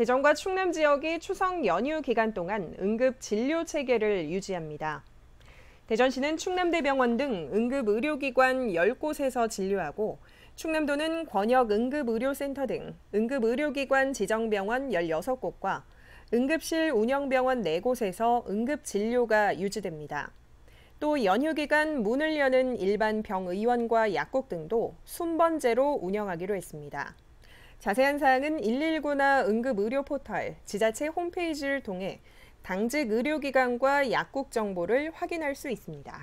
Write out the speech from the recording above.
대전과 충남 지역이 추석 연휴 기간 동안 응급 진료 체계를 유지합니다. 대전시는 충남대병원 등 응급 의료기관 10곳에서 진료하고 충남도는 권역 응급의료센터 등 응급의료기관 지정병원 16곳과 응급실 운영병원 4곳에서 응급진료가 유지됩니다. 또 연휴 기간 문을 여는 일반 병의원과 약국 등도 순번제로 운영하기로 했습니다. 자세한 사항은 119나 응급의료 포털, 지자체 홈페이지를 통해 당직 의료기관과 약국 정보를 확인할 수 있습니다.